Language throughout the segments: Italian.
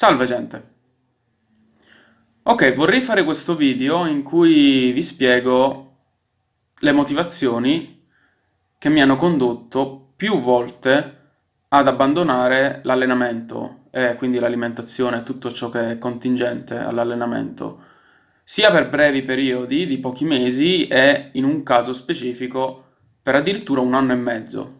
Salve gente! Ok, vorrei fare questo video in cui vi spiego le motivazioni che mi hanno condotto più volte ad abbandonare l'allenamento e quindi l'alimentazione e tutto ciò che è contingente all'allenamento, sia per brevi periodi di pochi mesi e in un caso specifico per addirittura un anno e mezzo.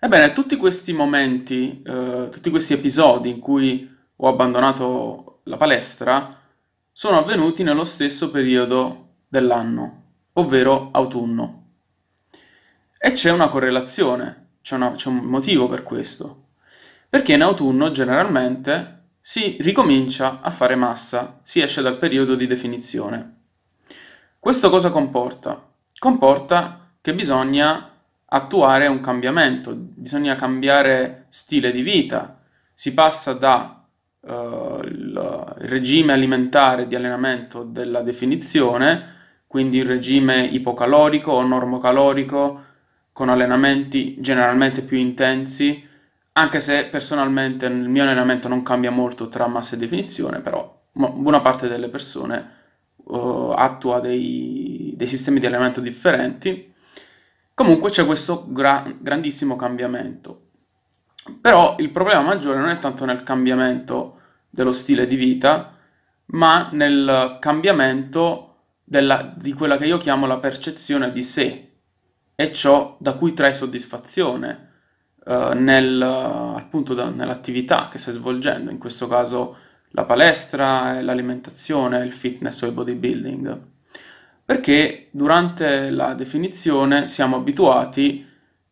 Ebbene, tutti questi momenti, eh, tutti questi episodi in cui ho abbandonato la palestra sono avvenuti nello stesso periodo dell'anno, ovvero autunno. E c'è una correlazione, c'è, una, c'è un motivo per questo. Perché in autunno generalmente si ricomincia a fare massa, si esce dal periodo di definizione. Questo cosa comporta? Comporta che bisogna attuare un cambiamento, bisogna cambiare stile di vita, si passa dal eh, uh, regime alimentare di allenamento della definizione, quindi il regime ipocalorico o normocalorico con allenamenti generalmente più intensi, anche se personalmente il mio allenamento non cambia molto tra massa e definizione, però buona parte delle persone uh, attua dei, dei sistemi di allenamento differenti Comunque c'è questo gra- grandissimo cambiamento. Però il problema maggiore non è tanto nel cambiamento dello stile di vita, ma nel cambiamento della, di quella che io chiamo la percezione di sé e ciò da cui trae soddisfazione eh, nel, appunto da, nell'attività che stai svolgendo, in questo caso la palestra, l'alimentazione, il fitness o il bodybuilding perché durante la definizione siamo abituati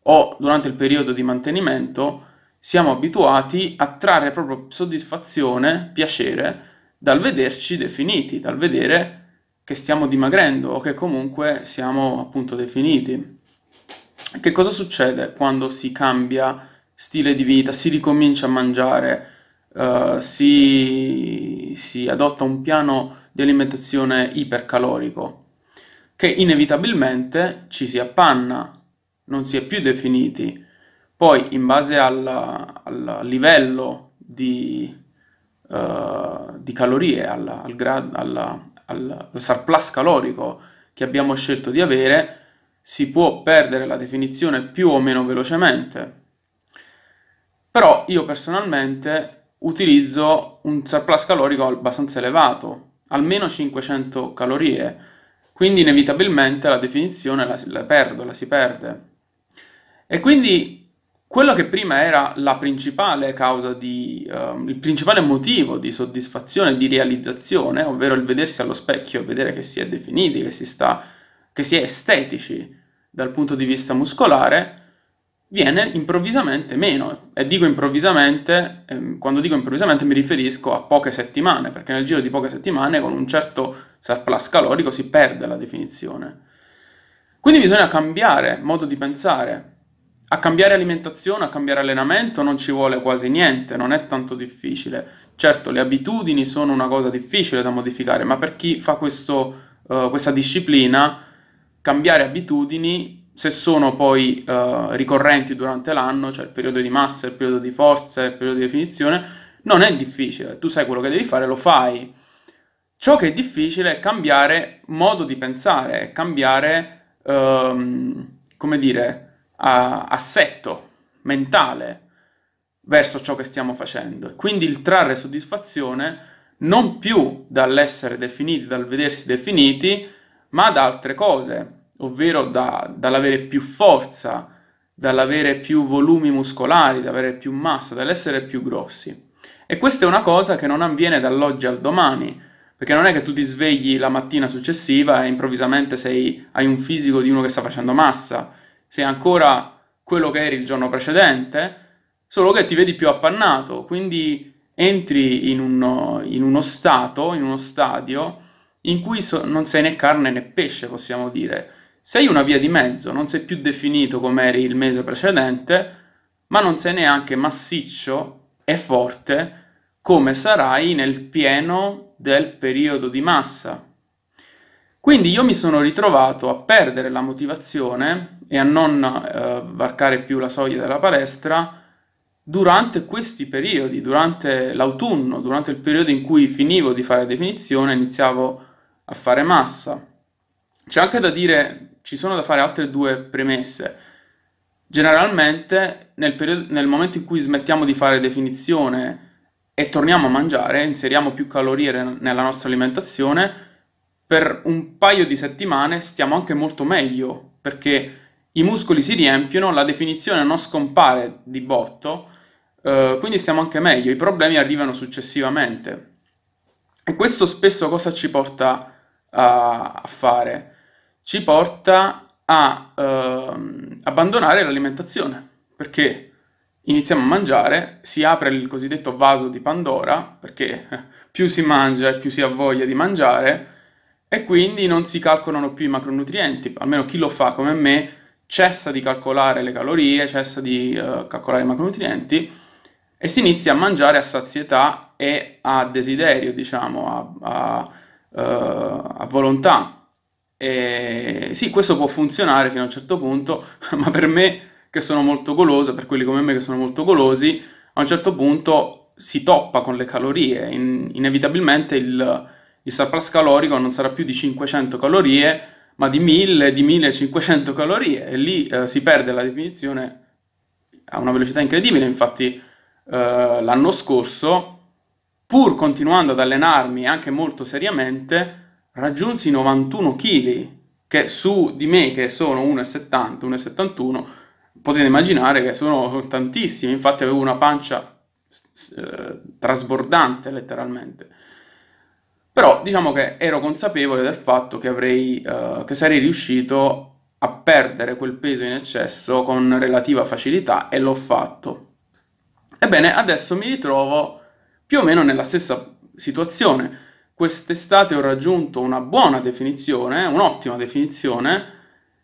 o durante il periodo di mantenimento siamo abituati a trarre proprio soddisfazione, piacere dal vederci definiti, dal vedere che stiamo dimagrendo o che comunque siamo appunto definiti. Che cosa succede quando si cambia stile di vita, si ricomincia a mangiare, uh, si, si adotta un piano di alimentazione ipercalorico? che inevitabilmente ci si appanna, non si è più definiti. Poi, in base alla, al livello di, uh, di calorie, alla, al, grad, al, al surplus calorico che abbiamo scelto di avere, si può perdere la definizione più o meno velocemente. Però io personalmente utilizzo un surplus calorico abbastanza elevato, almeno 500 calorie, quindi inevitabilmente la definizione la, la perdo, la si perde. E quindi quello che prima era la principale causa di, eh, il principale motivo di soddisfazione di realizzazione, ovvero il vedersi allo specchio, vedere che si è definiti, che si, sta, che si è estetici dal punto di vista muscolare, viene improvvisamente meno. E dico improvvisamente, ehm, quando dico improvvisamente mi riferisco a poche settimane, perché nel giro di poche settimane con un certo surplus calorico si perde la definizione. Quindi bisogna cambiare modo di pensare. A cambiare alimentazione, a cambiare allenamento non ci vuole quasi niente, non è tanto difficile. Certo, le abitudini sono una cosa difficile da modificare, ma per chi fa questo, uh, questa disciplina, cambiare abitudini se sono poi uh, ricorrenti durante l'anno, cioè il periodo di massa, il periodo di forza, il periodo di definizione, non è difficile, tu sai quello che devi fare, lo fai. Ciò che è difficile è cambiare modo di pensare, cambiare, um, come dire, a, assetto mentale verso ciò che stiamo facendo. Quindi il trarre soddisfazione non più dall'essere definiti, dal vedersi definiti, ma da altre cose, ovvero da, dall'avere più forza, dall'avere più volumi muscolari, dall'avere più massa, dall'essere più grossi. E questa è una cosa che non avviene dall'oggi al domani, perché non è che tu ti svegli la mattina successiva e improvvisamente sei, hai un fisico di uno che sta facendo massa, sei ancora quello che eri il giorno precedente, solo che ti vedi più appannato, quindi entri in uno, in uno stato, in uno stadio in cui so, non sei né carne né pesce, possiamo dire, sei una via di mezzo, non sei più definito come eri il mese precedente, ma non sei neanche massiccio e forte come sarai nel pieno del periodo di massa. Quindi io mi sono ritrovato a perdere la motivazione e a non eh, varcare più la soglia della palestra durante questi periodi, durante l'autunno, durante il periodo in cui finivo di fare definizione e iniziavo a fare massa. C'è anche da dire ci sono da fare altre due premesse. Generalmente nel, periodo, nel momento in cui smettiamo di fare definizione e torniamo a mangiare, inseriamo più calorie nella nostra alimentazione, per un paio di settimane stiamo anche molto meglio, perché i muscoli si riempiono, la definizione non scompare di botto, eh, quindi stiamo anche meglio, i problemi arrivano successivamente. E questo spesso cosa ci porta a, a fare? ci porta a eh, abbandonare l'alimentazione, perché iniziamo a mangiare, si apre il cosiddetto vaso di Pandora, perché eh, più si mangia e più si ha voglia di mangiare, e quindi non si calcolano più i macronutrienti, almeno chi lo fa come me cessa di calcolare le calorie, cessa di eh, calcolare i macronutrienti e si inizia a mangiare a sazietà e a desiderio, diciamo, a, a, uh, a volontà sì, questo può funzionare fino a un certo punto, ma per me che sono molto goloso, per quelli come me che sono molto golosi, a un certo punto si toppa con le calorie, In, inevitabilmente il, il surplus calorico non sarà più di 500 calorie, ma di 1000, di 1500 calorie, e lì eh, si perde la definizione a una velocità incredibile, infatti eh, l'anno scorso, pur continuando ad allenarmi anche molto seriamente, raggiunsi 91 kg, che su di me che sono 1,70, 1,71, potete immaginare che sono tantissimi, infatti avevo una pancia eh, trasbordante letteralmente. Però diciamo che ero consapevole del fatto che, avrei, eh, che sarei riuscito a perdere quel peso in eccesso con relativa facilità e l'ho fatto. Ebbene, adesso mi ritrovo più o meno nella stessa situazione quest'estate ho raggiunto una buona definizione, un'ottima definizione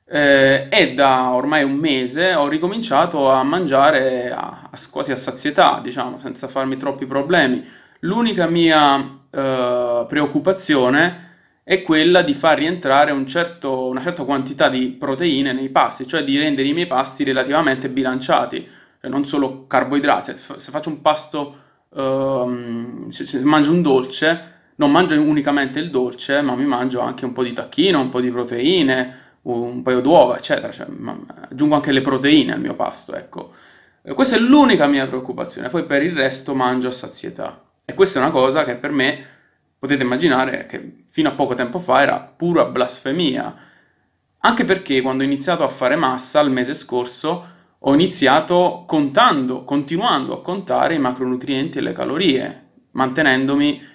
eh, e da ormai un mese ho ricominciato a mangiare a, a, quasi a sazietà, diciamo, senza farmi troppi problemi. L'unica mia eh, preoccupazione è quella di far rientrare un certo, una certa quantità di proteine nei pasti, cioè di rendere i miei pasti relativamente bilanciati, cioè non solo carboidrati. Se faccio un pasto, ehm, se mangio un dolce, non mangio unicamente il dolce, ma mi mangio anche un po' di tacchino, un po' di proteine, un paio d'uova, eccetera. Cioè, aggiungo anche le proteine al mio pasto, ecco. Eh, questa è l'unica mia preoccupazione, poi per il resto mangio a sazietà. E questa è una cosa che per me, potete immaginare, che fino a poco tempo fa era pura blasfemia. Anche perché quando ho iniziato a fare massa il mese scorso, ho iniziato contando, continuando a contare i macronutrienti e le calorie, mantenendomi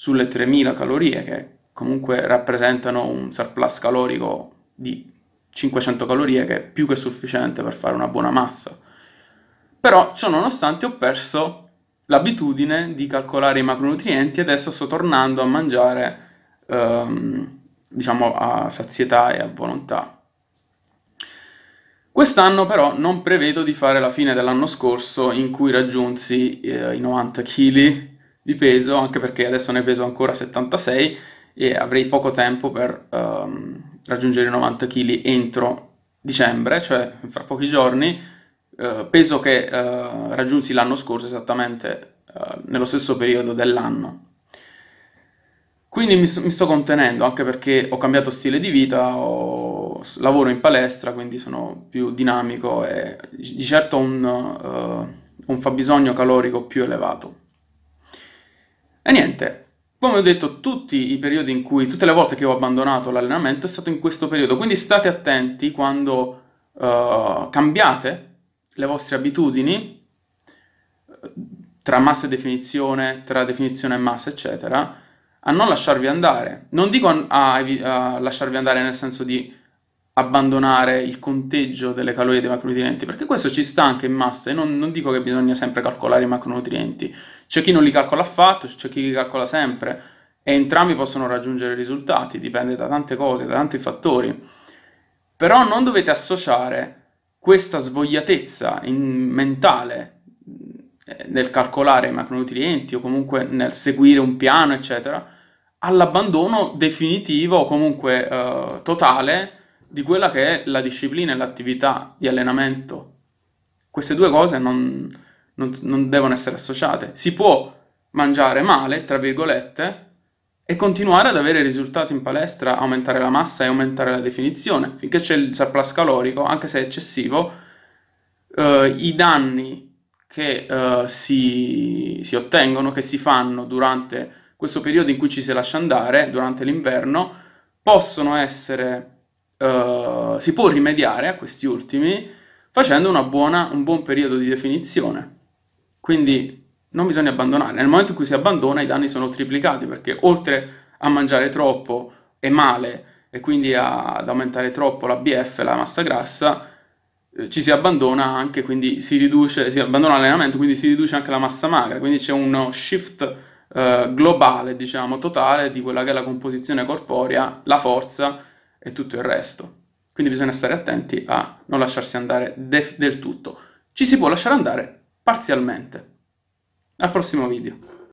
sulle 3000 calorie che comunque rappresentano un surplus calorico di 500 calorie che è più che sufficiente per fare una buona massa. Però ciò nonostante ho perso l'abitudine di calcolare i macronutrienti e adesso sto tornando a mangiare ehm, diciamo a sazietà e a volontà. Quest'anno però non prevedo di fare la fine dell'anno scorso in cui raggiunsi eh, i 90 kg di peso, anche perché adesso ne peso ancora 76 e avrei poco tempo per um, raggiungere i 90 kg entro dicembre, cioè fra pochi giorni, uh, peso che uh, raggiunsi l'anno scorso esattamente uh, nello stesso periodo dell'anno. Quindi mi, mi, sto contenendo anche perché ho cambiato stile di vita, ho, lavoro in palestra, quindi sono più dinamico e di certo ho un, un fabbisogno calorico più elevato. E niente, come ho detto, tutti i periodi in cui, tutte le volte che ho abbandonato l'allenamento è stato in questo periodo, quindi state attenti quando uh, cambiate le vostre abitudini eh, tra massa e definizione, tra definizione e massa, eccetera, a non lasciarvi andare. Non dico a, a, a lasciarvi andare nel senso di abbandonare il conteggio delle calorie dei macronutrienti, perché questo ci sta anche in massa e non, non dico che bisogna sempre calcolare i macronutrienti, c'è chi non li calcola affatto, c'è chi li calcola sempre e entrambi possono raggiungere risultati, dipende da tante cose, da tanti fattori. Però non dovete associare questa svogliatezza mentale eh, nel calcolare i macronutrienti o comunque nel seguire un piano, eccetera, all'abbandono definitivo o comunque eh, totale di quella che è la disciplina e l'attività di allenamento. Queste due cose non, non, non devono essere associate. Si può mangiare male, tra virgolette, e continuare ad avere risultati in palestra, aumentare la massa e aumentare la definizione. Finché c'è il surplus calorico, anche se è eccessivo, eh, i danni che eh, si, si, ottengono, che si fanno durante questo periodo in cui ci si lascia andare, durante l'inverno, possono essere eh, si può rimediare a questi ultimi facendo buona, un buon periodo di definizione. Quindi non bisogna abbandonare. Nel momento in cui si abbandona i danni sono triplicati perché oltre a mangiare troppo e male e quindi a, ad aumentare troppo la BF, la massa grassa, eh, ci si abbandona anche, quindi si riduce, si abbandona l'allenamento, quindi si riduce anche la massa magra, quindi c'è uno shift eh, globale, diciamo, totale di quella che è la composizione corporea, la forza e tutto il resto. Quindi bisogna stare attenti a non lasciarsi andare de- del tutto. Ci si può lasciare andare parzialmente. Al prossimo video.